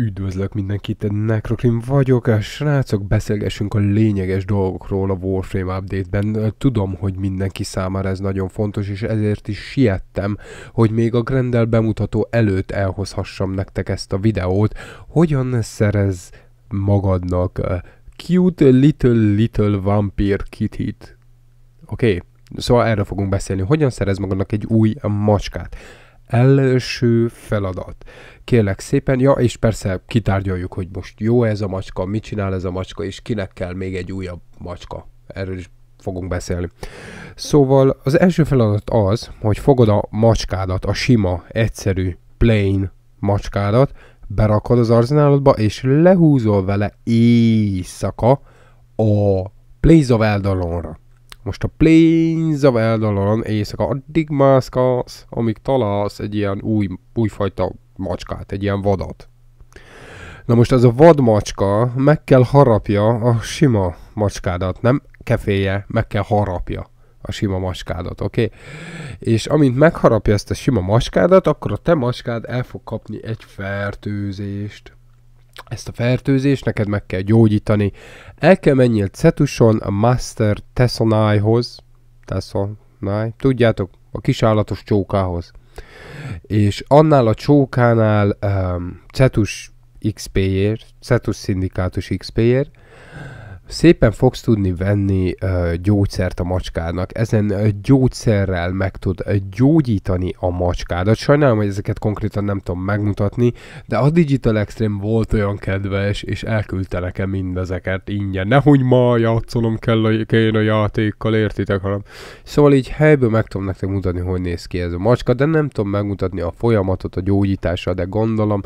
Üdvözlök mindenkit, Necrokrim vagyok, a eh, srácok, beszélgessünk a lényeges dolgokról a Warframe update-ben. Tudom, hogy mindenki számára ez nagyon fontos, és ezért is siettem, hogy még a Grendel bemutató előtt elhozhassam nektek ezt a videót, hogyan szerez magadnak eh, Cute Little Little Vampire kitty Oké? Okay? Szóval erre fogunk beszélni, hogyan szerez magadnak egy új macskát első feladat. Kérlek szépen, ja, és persze kitárgyaljuk, hogy most jó ez a macska, mit csinál ez a macska, és kinek kell még egy újabb macska. Erről is fogunk beszélni. Szóval az első feladat az, hogy fogod a macskádat, a sima, egyszerű, plain macskádat, berakod az arzenálodba és lehúzol vele éjszaka a Blaze of Eldalonra. Most a Plains of Eldalon éjszaka addig mászkálsz, amíg találsz egy ilyen új, újfajta macskát, egy ilyen vadat. Na most ez a vadmacska meg kell harapja a sima macskádat, nem keféje, meg kell harapja a sima macskádat, oké? Okay? És amint megharapja ezt a sima macskádat, akkor a te macskád el fog kapni egy fertőzést ezt a fertőzést neked meg kell gyógyítani. El kell menjél Cetuson a Master Tessonájhoz, Tessonáj, tudjátok, a kisállatos csókához. És annál a csókánál um, Cetus XP-ért, Cetus Szindikátus XP-ért, Szépen fogsz tudni venni ö, gyógyszert a macskádnak. ezen ö, gyógyszerrel meg tud ö, gyógyítani a macskádat. Sajnálom, hogy ezeket konkrétan nem tudom megmutatni, de a Digital Extreme volt olyan kedves, és elküldte nekem mindezeket ingyen. Nehogy ma játszolom kell a, én a játékkal, értitek, hanem. Szóval így helyből meg tudom nektek mutatni, hogy néz ki ez a macska, de nem tudom megmutatni a folyamatot, a gyógyításra, de gondolom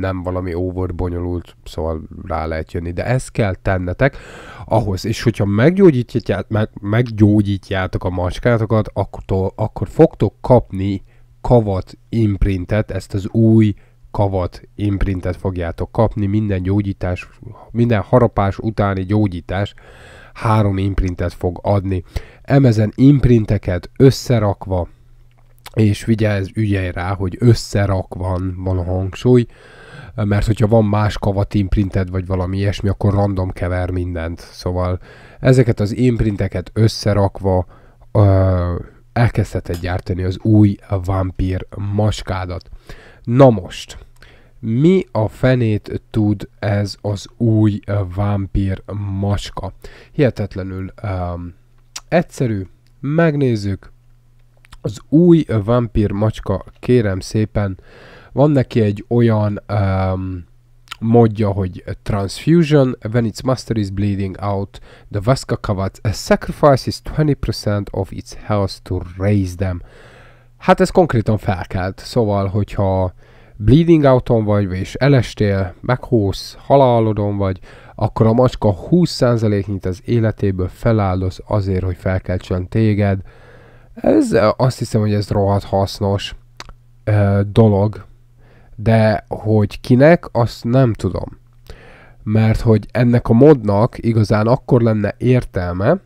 nem valami óvor bonyolult, szóval rá lehet jönni, de ezt kell tennetek ahhoz, és hogyha meggyógyítjátok, meg, meggyógyítjátok a macskátokat, akkor, akkor fogtok kapni kavat imprintet, ezt az új kavat imprintet fogjátok kapni, minden gyógyítás, minden harapás utáni gyógyítás három imprintet fog adni. Emezen imprinteket összerakva, és vigyázz, ügyelj rá, hogy összerak van a hangsúly, mert hogyha van más kavat imprinted, vagy valami ilyesmi, akkor random kever mindent. Szóval ezeket az imprinteket összerakva ö, elkezdheted gyártani az új vampír maskádat. Na most, mi a fenét tud ez az új vámpír maska? Hihetetlenül um, egyszerű, megnézzük. Az új vámpír macska kérem szépen van neki egy olyan um, modja, hogy Transfusion, when its master is bleeding out, the Vaska Kavat sacrifices 20% of its health to raise them. Hát ez konkrétan felkelt, szóval, hogyha bleeding outon vagy, és elestél, meghúsz, halálodon vagy, akkor a macska 20%-nyit az életéből feláldoz azért, hogy felkeltsen téged. Ez azt hiszem, hogy ez rohadt hasznos dolog, de hogy kinek, azt nem tudom. Mert hogy ennek a modnak igazán akkor lenne értelme,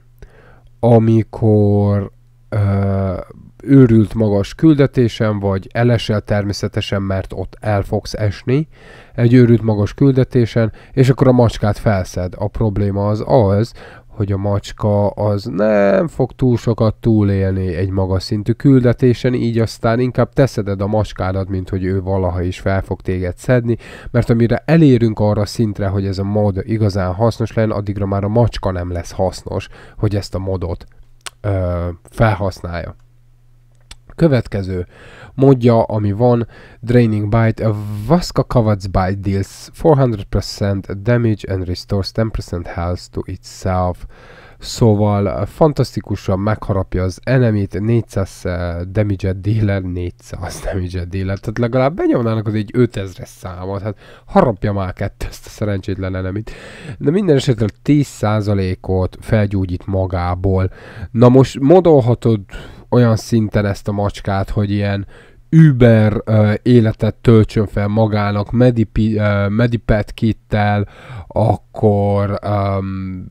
amikor ö, őrült magas küldetésen, vagy elesel természetesen, mert ott el fogsz esni egy őrült magas küldetésen, és akkor a macskát felszed. A probléma az az, hogy a macska az nem fog túl sokat túlélni egy magas szintű küldetésen, így aztán inkább teszeded a macskádat, mint hogy ő valaha is fel fog téged szedni, mert amire elérünk arra szintre, hogy ez a mod igazán hasznos lenne, addigra már a macska nem lesz hasznos, hogy ezt a modot ö, felhasználja következő módja, ami van, Draining Bite, a Vaska Kavac Bite deals 400% damage and restores 10% health to itself. Szóval eh, fantasztikusan megharapja az enemit, 400 eh, damage-et dealer, 400 damage-et dealer, tehát legalább benyomnának az egy 5000-es számot, hát harapja már kettő ezt a szerencsétlen enemit. De minden esetre 10%-ot felgyógyít magából. Na most modolhatod olyan szinten ezt a macskát, hogy ilyen Uber uh, életet töltsön fel magának Medipi, uh, Medipet kittel, akkor um,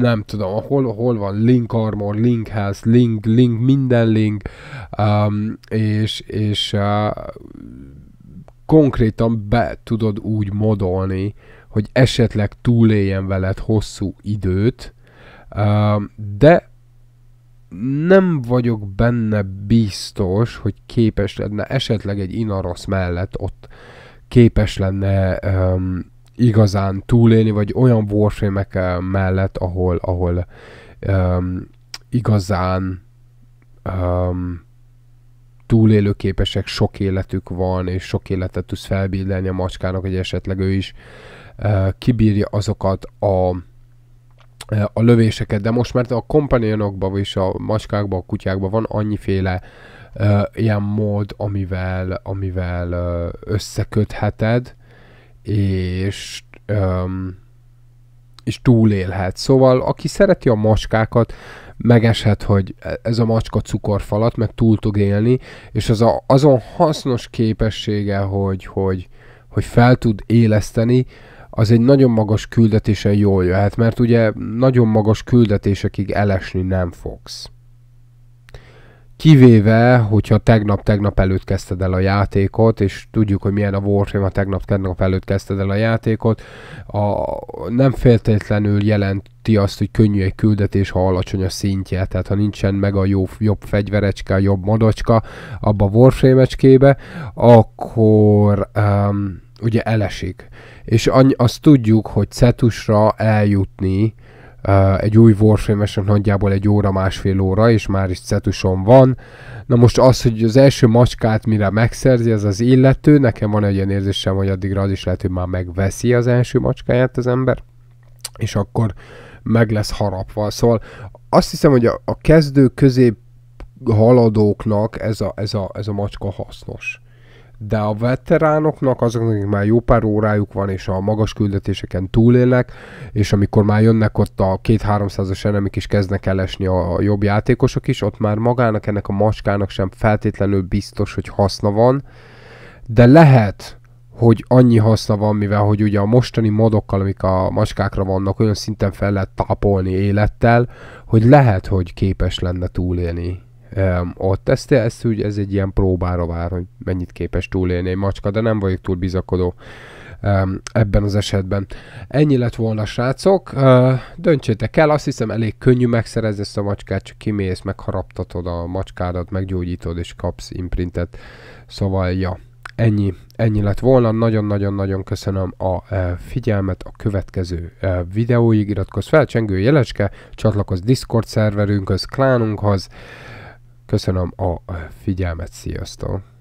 nem tudom, hol, hol van Link Armor, Link Health, Link, Link, minden Link, um, és, és uh, konkrétan be tudod úgy modolni, hogy esetleg túléljen veled hosszú időt, de nem vagyok benne biztos, hogy képes lenne esetleg egy Inaros mellett ott képes lenne um, igazán túlélni, vagy olyan warframe mellett, ahol, ahol um, igazán um, túlélőképesek, sok életük van, és sok életet tudsz felbilleni a macskának, hogy esetleg ő is uh, kibírja azokat a E, a lövéseket, de most már a kompanionokban és a macskákban, a kutyákban van annyiféle uh, ilyen mód, amivel, amivel uh, összekötheted, és um, és túlélhet. Szóval, aki szereti a macskákat, megeshet, hogy ez a macska cukorfalat, meg túl tud élni, és az a, azon hasznos képessége, hogy, hogy, hogy fel tud éleszteni, uh, az egy nagyon magas küldetésen jól jöhet, mert ugye nagyon magas küldetésekig elesni nem fogsz. Kivéve, hogyha tegnap-tegnap előtt kezdted el a játékot, és tudjuk, hogy milyen a Warframe, a tegnap-tegnap előtt kezdted el a játékot, a, nem feltétlenül jelenti azt, hogy könnyű egy küldetés, ha alacsony a szintje, tehát ha nincsen meg a jó, jobb fegyverecske, a jobb madacska abba a Warframe-ecskébe, akkor... Um, ugye elesik. És any, azt tudjuk, hogy Cetusra eljutni uh, egy új warframe nagyjából egy óra, másfél óra, és már is Cetuson van. Na most az, hogy az első macskát mire megszerzi, az az illető, nekem van egy ilyen érzésem, hogy addigra az is lehet, hogy már megveszi az első macskáját az ember, és akkor meg lesz harapva. Szóval azt hiszem, hogy a, a kezdő közép haladóknak ez a, ez, a, ez a macska hasznos de a veteránoknak, azoknak akik már jó pár órájuk van, és a magas küldetéseken túlélnek, és amikor már jönnek ott a két 300 as enemik is kezdnek elesni a jobb játékosok is, ott már magának ennek a macskának sem feltétlenül biztos, hogy haszna van, de lehet, hogy annyi haszna van, mivel hogy ugye a mostani modokkal, amik a macskákra vannak, olyan szinten fel lehet tápolni élettel, hogy lehet, hogy képes lenne túlélni um, ott. Ezt, ezt úgy, ez egy ilyen próbára vár, hogy mennyit képes túlélni egy macska, de nem vagyok túl bizakodó um, ebben az esetben. Ennyi lett volna, srácok. Uh, döntsétek el, azt hiszem elég könnyű megszerezni ezt a macskát, csak kimész, megharaptatod a macskádat, meggyógyítod és kapsz imprintet. Szóval, ja, ennyi, ennyi lett volna. Nagyon-nagyon-nagyon köszönöm a uh, figyelmet a következő uh, videóig. Iratkozz fel, csengő jelecske, csatlakozz Discord szerverünkhöz, klánunkhoz, Köszönöm a figyelmet, sziasztok!